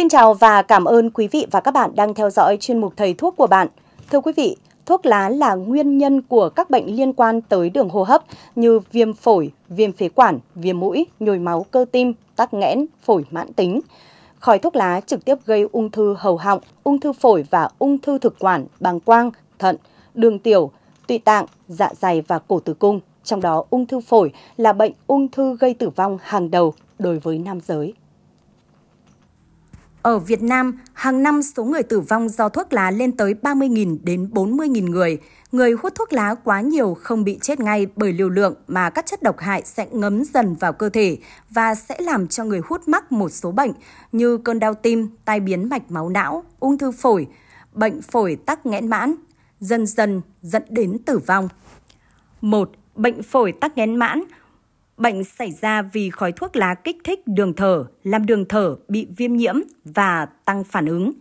Xin chào và cảm ơn quý vị và các bạn đang theo dõi chuyên mục Thầy Thuốc của bạn. Thưa quý vị, thuốc lá là nguyên nhân của các bệnh liên quan tới đường hô hấp như viêm phổi, viêm phế quản, viêm mũi, nhồi máu cơ tim, tắc nghẽn, phổi mãn tính. Khói thuốc lá trực tiếp gây ung thư hầu họng, ung thư phổi và ung thư thực quản, bàng quang, thận, đường tiểu, tụy tạng, dạ dày và cổ tử cung. Trong đó, ung thư phổi là bệnh ung thư gây tử vong hàng đầu đối với nam giới. Ở Việt Nam, hàng năm số người tử vong do thuốc lá lên tới 30.000 đến 40.000 người. Người hút thuốc lá quá nhiều không bị chết ngay bởi liều lượng mà các chất độc hại sẽ ngấm dần vào cơ thể và sẽ làm cho người hút mắc một số bệnh như cơn đau tim, tai biến mạch máu não, ung thư phổi, bệnh phổi tắc nghẽn mãn, dần dần dẫn đến tử vong. 1. Bệnh phổi tắc nghẽn mãn – Bệnh xảy ra vì khói thuốc lá kích thích đường thở, làm đường thở bị viêm nhiễm và tăng phản ứng.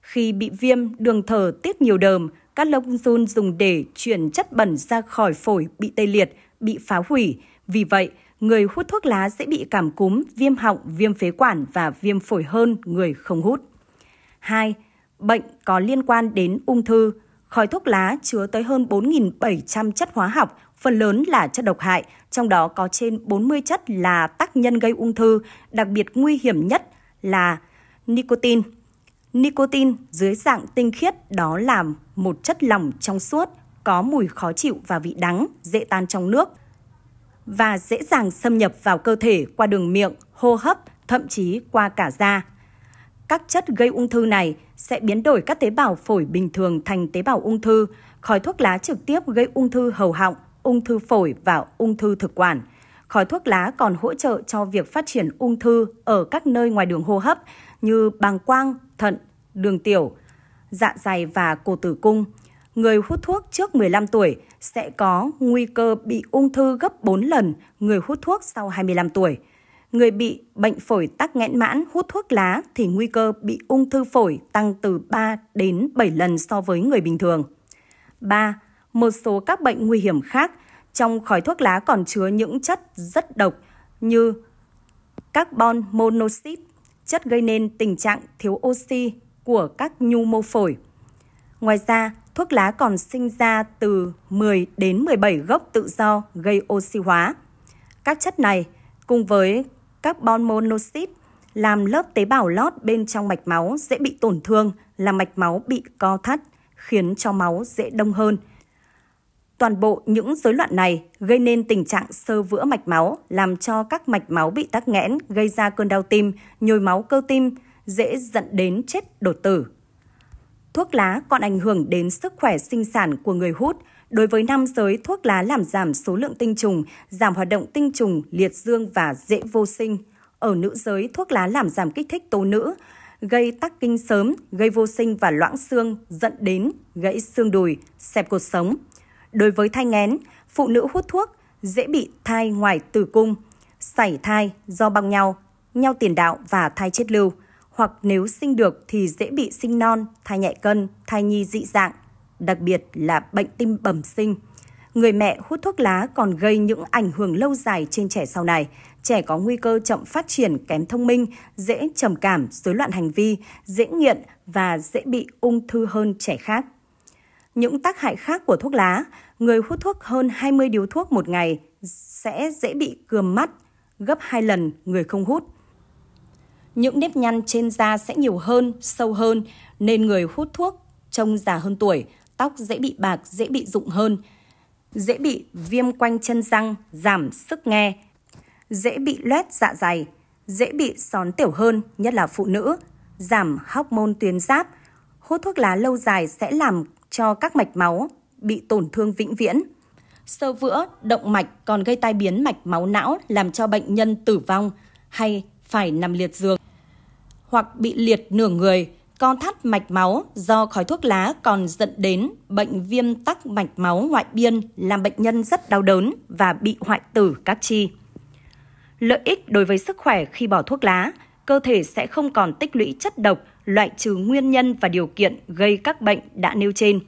Khi bị viêm, đường thở tiết nhiều đờm, các lông run dùng để chuyển chất bẩn ra khỏi phổi bị tê liệt, bị phá hủy. Vì vậy, người hút thuốc lá sẽ bị cảm cúm, viêm họng, viêm phế quản và viêm phổi hơn người không hút. 2. Bệnh có liên quan đến ung thư. Khói thuốc lá chứa tới hơn 4.700 chất hóa học phần lớn là chất độc hại, trong đó có trên 40 chất là tác nhân gây ung thư, đặc biệt nguy hiểm nhất là nicotine. Nicotine dưới dạng tinh khiết đó là một chất lỏng trong suốt, có mùi khó chịu và vị đắng, dễ tan trong nước và dễ dàng xâm nhập vào cơ thể qua đường miệng, hô hấp, thậm chí qua cả da. Các chất gây ung thư này sẽ biến đổi các tế bào phổi bình thường thành tế bào ung thư, khói thuốc lá trực tiếp gây ung thư hầu họng, ung thư phổi và ung thư thực quản. Khói thuốc lá còn hỗ trợ cho việc phát triển ung thư ở các nơi ngoài đường hô hấp như bàng quang, thận, đường tiểu, dạ dày và cổ tử cung. Người hút thuốc trước 15 tuổi sẽ có nguy cơ bị ung thư gấp 4 lần người hút thuốc sau 25 tuổi. Người bị bệnh phổi tắc nghẽn mãn hút thuốc lá thì nguy cơ bị ung thư phổi tăng từ 3 đến 7 lần so với người bình thường. 3 một số các bệnh nguy hiểm khác. Trong khói thuốc lá còn chứa những chất rất độc như carbon monoxide, chất gây nên tình trạng thiếu oxy của các nhu mô phổi. Ngoài ra, thuốc lá còn sinh ra từ 10 đến 17 gốc tự do gây oxy hóa. Các chất này cùng với carbon monoxide làm lớp tế bào lót bên trong mạch máu dễ bị tổn thương, làm mạch máu bị co thắt, khiến cho máu dễ đông hơn, Toàn bộ những rối loạn này gây nên tình trạng sơ vữa mạch máu, làm cho các mạch máu bị tắc nghẽn, gây ra cơn đau tim, nhồi máu cơ tim, dễ dẫn đến chết đột tử. Thuốc lá còn ảnh hưởng đến sức khỏe sinh sản của người hút. Đối với nam giới, thuốc lá làm giảm số lượng tinh trùng, giảm hoạt động tinh trùng, liệt dương và dễ vô sinh. Ở nữ giới, thuốc lá làm giảm kích thích tố nữ, gây tắc kinh sớm, gây vô sinh và loãng xương, dẫn đến gãy xương đùi, xẹp cột sống. Đối với thai nghén, phụ nữ hút thuốc dễ bị thai ngoài tử cung, sảy thai do băng nhau, nhau tiền đạo và thai chết lưu, hoặc nếu sinh được thì dễ bị sinh non, thai nhẹ cân, thai nhi dị dạng, đặc biệt là bệnh tim bẩm sinh. Người mẹ hút thuốc lá còn gây những ảnh hưởng lâu dài trên trẻ sau này. Trẻ có nguy cơ chậm phát triển, kém thông minh, dễ trầm cảm, rối loạn hành vi, dễ nghiện và dễ bị ung thư hơn trẻ khác. Những tác hại khác của thuốc lá, người hút thuốc hơn 20 điếu thuốc một ngày sẽ dễ bị cườm mắt, gấp 2 lần người không hút. Những nếp nhăn trên da sẽ nhiều hơn, sâu hơn, nên người hút thuốc trông già hơn tuổi, tóc dễ bị bạc, dễ bị rụng hơn, dễ bị viêm quanh chân răng, giảm sức nghe, dễ bị loét dạ dày, dễ bị xón tiểu hơn, nhất là phụ nữ, giảm hormone tuyến giáp. Hút thuốc lá lâu dài sẽ làm cho các mạch máu bị tổn thương vĩnh viễn. Sơ vữa, động mạch còn gây tai biến mạch máu não làm cho bệnh nhân tử vong hay phải nằm liệt giường hoặc bị liệt nửa người, con thắt mạch máu do khói thuốc lá còn dẫn đến bệnh viêm tắc mạch máu ngoại biên làm bệnh nhân rất đau đớn và bị hoại tử các chi. Lợi ích đối với sức khỏe khi bỏ thuốc lá – cơ thể sẽ không còn tích lũy chất độc, loại trừ nguyên nhân và điều kiện gây các bệnh đã nêu trên.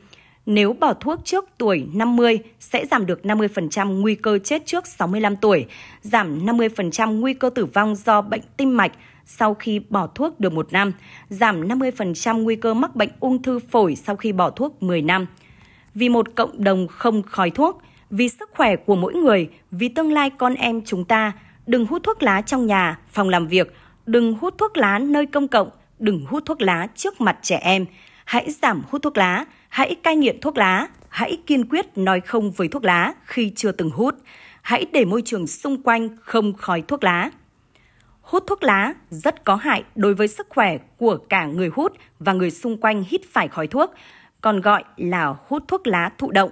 Nếu bỏ thuốc trước tuổi 50 sẽ giảm được 50% nguy cơ chết trước 65 tuổi, giảm 50% nguy cơ tử vong do bệnh tim mạch sau khi bỏ thuốc được một năm, giảm 50% nguy cơ mắc bệnh ung thư phổi sau khi bỏ thuốc 10 năm. Vì một cộng đồng không khói thuốc, vì sức khỏe của mỗi người, vì tương lai con em chúng ta, đừng hút thuốc lá trong nhà, phòng làm việc, đừng hút thuốc lá nơi công cộng, đừng hút thuốc lá trước mặt trẻ em. Hãy giảm hút thuốc lá, hãy cai nghiện thuốc lá, hãy kiên quyết nói không với thuốc lá khi chưa từng hút. Hãy để môi trường xung quanh không khói thuốc lá. Hút thuốc lá rất có hại đối với sức khỏe của cả người hút và người xung quanh hít phải khói thuốc, còn gọi là hút thuốc lá thụ động.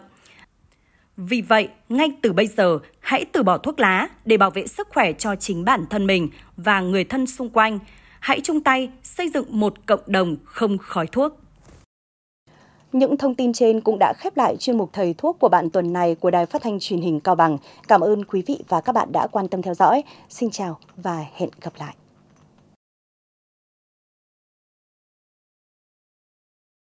Vì vậy, ngay từ bây giờ, hãy từ bỏ thuốc lá để bảo vệ sức khỏe cho chính bản thân mình và người thân xung quanh. Hãy chung tay xây dựng một cộng đồng không khói thuốc. Những thông tin trên cũng đã khép lại chuyên mục Thầy Thuốc của bạn tuần này của Đài Phát thanh truyền hình Cao Bằng. Cảm ơn quý vị và các bạn đã quan tâm theo dõi. Xin chào và hẹn gặp lại.